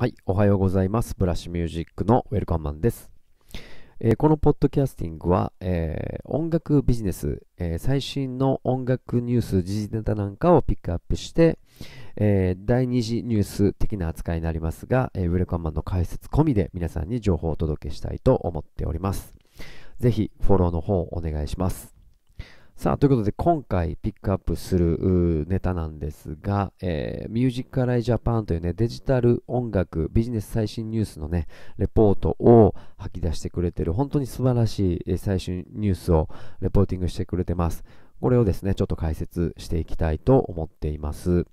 はい、おはようございます。ブラッシュミュージックのウェルカムマンです。えー、このポッドキャスティングは、えー、音楽ビジネス、えー、最新の音楽ニュース、時事ネタなんかをピックアップして、え第2次ニュース的な扱いになりますが、えウェルカムマンの解説込みで皆さんに情報をお届けしたいと思っております。ぜひフォローの方お願いします。さあ、ということで今回ピックアップするネタなんですが、えー、ミュージッライジャパンというね、デジタル音楽、ビジネス最新ニュースのね、レポートを吐き出してくれてる、本当に素晴らしい最新ニュースをレポーティングしてくれてます。これをですね、ちょっと解説していきたいと思っています。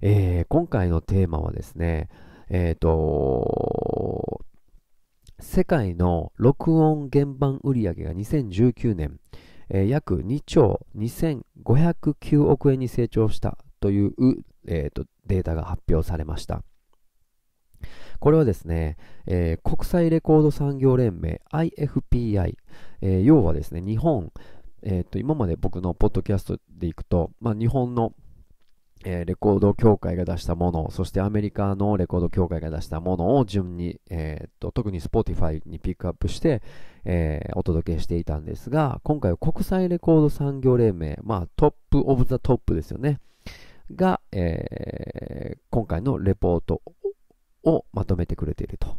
えー、今回のテーマはですね、えっ、ー、と、世界の録音原版売上が2019年、えー、約2兆2509億円に成長したという、えーと、データが発表されました。これはですね、えー、国際レコード産業連盟 IFPI、えー、要はですね、日本、えーと、と今まで僕のポッドキャストでいくと、まあ、日本のえレコード協会が出したもの、そしてアメリカのレコード協会が出したものを順に、えー、っと特に Spotify にピックアップして、えー、お届けしていたんですが、今回は国際レコード産業連盟、まあ、トップオブザトップですよね、が、えー、今回のレポートをまとめてくれていると、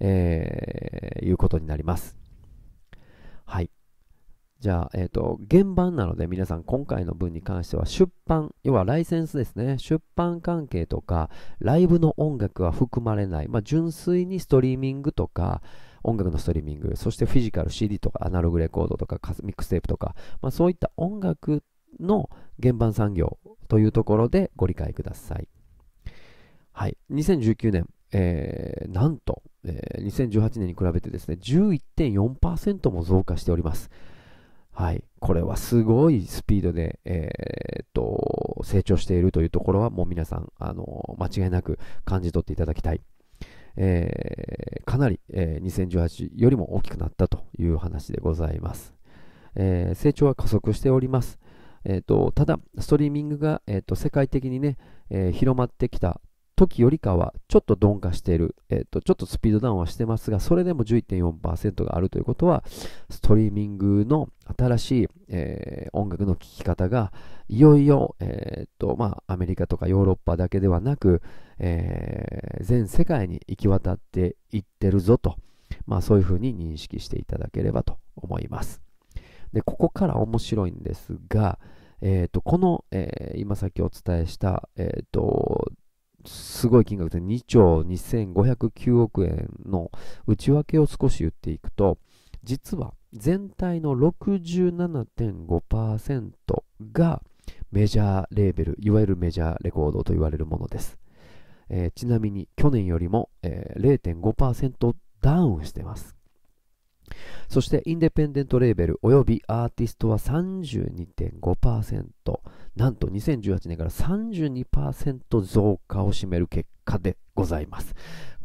えいうことになります。はい。じゃあ、えっ、ー、と、現版なので皆さん今回の文に関しては出版、要はライセンスですね。出版関係とか、ライブの音楽は含まれない。まあ、純粋にストリーミングとか、音楽のストリーミング、そしてフィジカル CD とかアナログレコードとかミックステープとか、まあ、そういった音楽の現版産業というところでご理解ください。はい。2019年、えー、なんと、えー、2018年に比べてですね、11.4%も増加しております。はい。これはすごいスピードで、えー、っと、成長しているというところはもう皆さん、あの、間違いなく感じ取っていただきたい。えー、かなり、えー、2018よりも大きくなったという話でございます。えー、成長は加速しております。えーとただ、ストリーミングが、えーと世界的にね、えー、広まってきた時よりかはちょっと鈍化している、えーと、ちょっとスピードダウンはしてますが、それでも11.4%があるということは、ストリーミングの新しい、えー、音楽の聴き方が、いよいよ、えーとまあ、アメリカとかヨーロッパだけではなく、えー、全世界に行き渡っていってるぞと、まあ、そういうふうに認識していただければと思います。でここから面白いんですが、えーと、この、えー、今さっきお伝えした、えーとすごい金額で2兆2509億円の内訳を少し言っていくと、実は全体の67.5%がメジャーレーベル、いわゆるメジャーレコードと言われるものです。えー、ちなみに去年よりも、えー、0.5%ダウンしてます。そしてインデペンデントレーベルおよびアーティストは32.5%なんと2018年から32%増加を占める結果でございます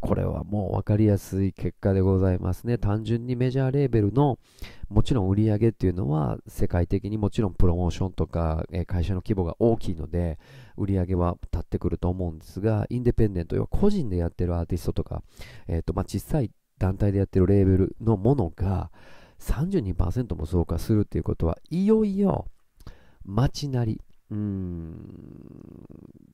これはもう分かりやすい結果でございますね単純にメジャーレーベルのもちろん売り上げっていうのは世界的にもちろんプロモーションとか、会社の規模が大きいので売り上げは立ってくると思うんですがインデペンデント要は個人でやってるアーティストとか、えーとまあ、小さい団体でやってるレーベルのものが32%も増加するっていうことはいよいよ街なりうん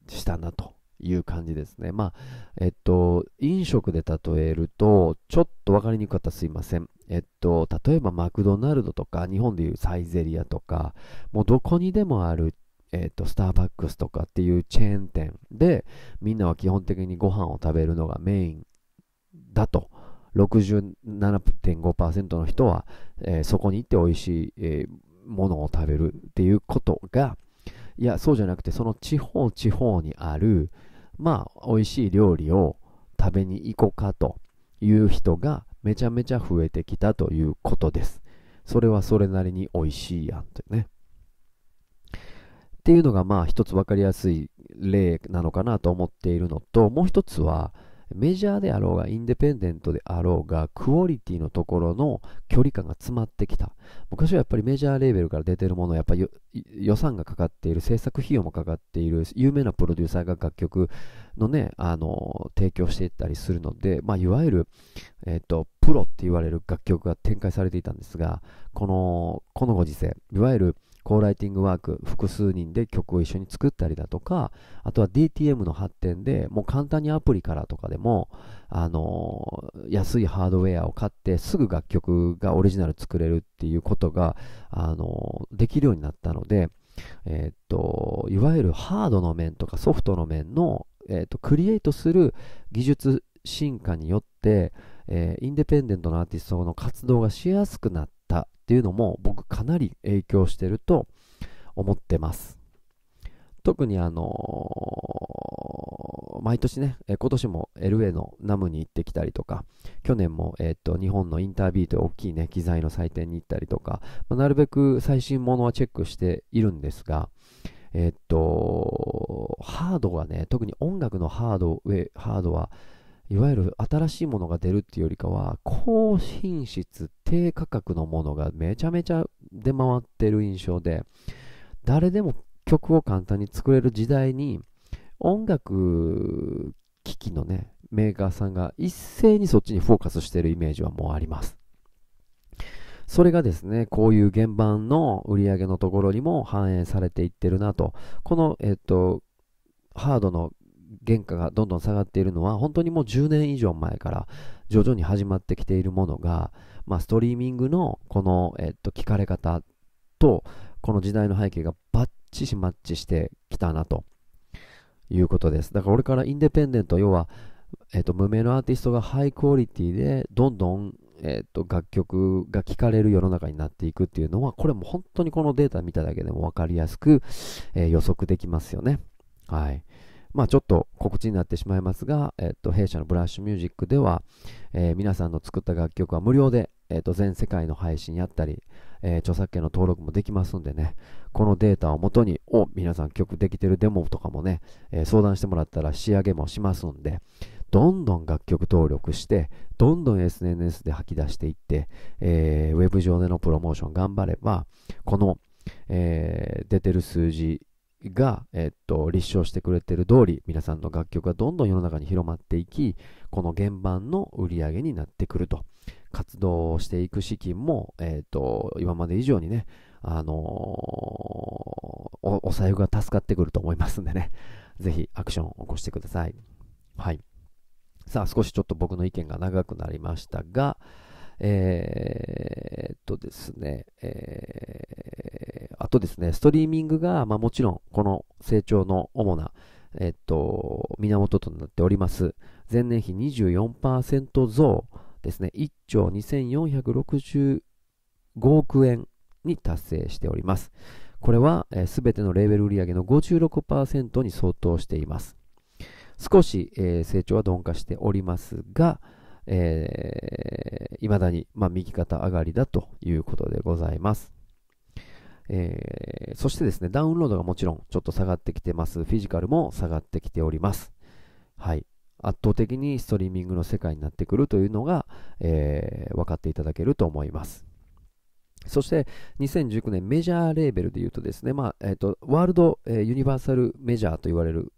したなという感じですね。まあ、えっと、飲食で例えると、ちょっと分かりにくかったらすいません。えっと、例えばマクドナルドとか、日本でいうサイゼリアとか、もうどこにでもある、えっと、スターバックスとかっていうチェーン店で、みんなは基本的にご飯を食べるのがメインだと67.5%の人は、えー、そこに行って美味しい、えー、ものを食べるっていうことが、いや、そうじゃなくて、その地方地方にある、まあ、美味しい料理を食べに行こうかという人がめちゃめちゃ増えてきたということです。それはそれなりに美味しいやんってね。っていうのがまあ一つ分かりやすい例なのかなと思っているのと、もう一つは、メジャーであろうが、インデペンデントであろうが、クオリティのところの距離感が詰まってきた。昔はやっぱりメジャーレーベルから出てるもの、やっぱり予算がかかっている、制作費用もかかっている、有名なプロデューサーが楽曲のね、あの、提供していったりするので、まあ、いわゆる、えっ、ー、と、プロって言われる楽曲が展開されていたんですが、この、このご時世、いわゆるコーライティングワーク、複数人で曲を一緒に作ったりだとか、あとは DTM の発展で、もう簡単にアプリからとかでも、あのー、安いハードウェアを買ってすぐ楽曲がオリジナル作れるっていうことが、あのー、できるようになったので、えー、っと、いわゆるハードの面とかソフトの面の、えっと、クリエイトする技術進化によって、えインデペンデントのアーティストの活動がしやすくなったっていうのも僕かなり影響してると思ってます。特にあのー、毎年ね、え今年も LA のナムに行ってきたりとか、去年も、えーと、日本のインタービーという大きいね、機材の祭典に行ったりとか、まあ、なるべく最新ものはチェックしているんですが、えっ、ー、と、ハードがね、特に音楽のハードウェイ、ハードは、いわゆる新しいものが出るっていうよりかは、高品質、低価格のものがめちゃめちゃ出回ってる印象で、誰でも曲を簡単に作れる時代に、音楽機器のね、メーカーさんが一斉にそっちにフォーカスしてるイメージはもうあります。それがですね、こういう現場の売り上げのところにも反映されていってるなと。この、えっと、ハードの原価がどんどん下がっているのは本当にもう10年以上前から徐々に始まってきているものが、まあ、ストリーミングのこの、えっと、聞かれ方とこの時代の背景がバッチしマッチしてきたなということですだから俺からインデペンデント要は、えっと、無名のアーティストがハイクオリティでどんどんえっと楽曲が聴かれる世の中になっていくっていうのはこれも本当にこのデータ見ただけでも分かりやすく、えー、予測できますよね。はい。まあ、ちょっと告知になってしまいますが、えっと、弊社のブラッシュミュージックでは、えー、皆さんの作った楽曲は無料で、えっと、全世界の配信やったり、えー、著作権の登録もできますんでね、このデータをもとに、お、皆さん曲できてるデモとかもね、えー、相談してもらったら仕上げもしますんで、どんどん楽曲登録して、どんどん SNS で吐き出していって、えー、ウェブ上でのプロモーション頑張れば、この、えー、出てる数字が、えっと、立証してくれてる通り、皆さんの楽曲がどんどん世の中に広まっていき、この原版の売り上げになってくると。活動をしていく資金も、えっ、と、今まで以上にね、あのー、お、お財布が助かってくると思いますんでね、ぜひアクションを起こしてください。はい。さあ、少しちょっと僕の意見が長くなりましたが、えー、っとですね、えーとですね、ストリーミングが、まあ、もちろんこの成長の主な、えっと、源となっております。前年比24%増ですね、1兆2465億円に達成しております。これは、えー、全てのレーベル売上の56%に相当しています。少し、えー、成長は鈍化しておりますが、えー、未だに、まあ、右肩上がりだということでございます。えー、そしてですね、ダウンロードがもちろんちょっと下がってきてます。フィジカルも下がってきております。はい。圧倒的にストリーミングの世界になってくるというのが、えー、分かっていただけると思います。そして2019年メジャーレーベルで言うとですね、まあえーと、ワールド、えー、ユニバーサルメジャーと言われる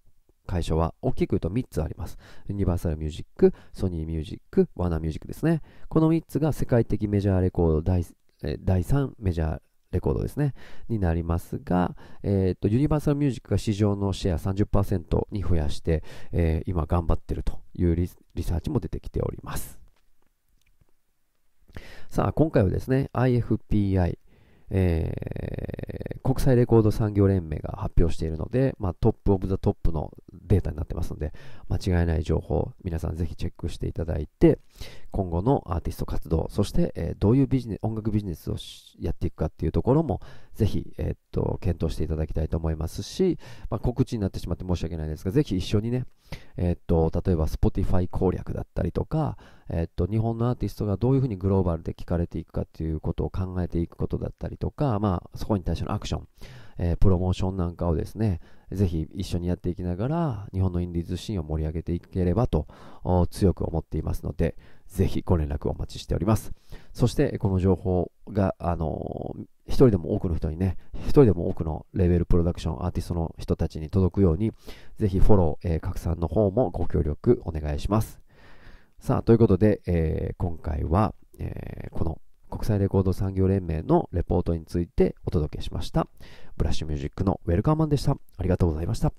会社は大きく言うと3つあります。ユニバーサルミュージック、ソニーミュージック、ワーナーミュージックですね。この3つが世界的メジャーレコード第えー、第3メジャーレコードですね、になりますが、えっ、ー、と、ユニバーサルミュージックが市場のシェア30%に増やして、えー、今頑張ってるというリサーチも出てきております。さあ、今回はですね、IFPI、えー、国際レコード産業連盟が発表しているので、まあ、トップオブザトップのデータになってますので、間違いない情報、皆さんぜひチェックしていただいて、今後のアーティスト活動、そして、えー、どういうビジネス、音楽ビジネスをやっていくかっていうところも、ぜひ、えー、っと、検討していただきたいと思いますし、まあ、告知になってしまって申し訳ないですが、ぜひ一緒にね、えー、っと、例えば Spotify 攻略だったりとか、えっと、日本のアーティストがどういうふうにグローバルで聞かれていくかっていうことを考えていくことだったりりとか、まあ、そこに対してのアクション、えー、プロモーションなんかをですね、ぜひ一緒にやっていきながら、日本のインディーズシーンを盛り上げていければと、強く思っていますので、ぜひご連絡をお待ちしております。そして、この情報が、あのー、一人でも多くの人にね、一人でも多くのレベルプロダクション、アーティストの人たちに届くように、ぜひフォロー、えー、拡散の方もご協力お願いします。さあ、ということで、えー、今回は、えー、この国際レコード産業連盟のレポートについてお届けしました。ブラッシュミュージックのウェルカーマンでした。ありがとうございました。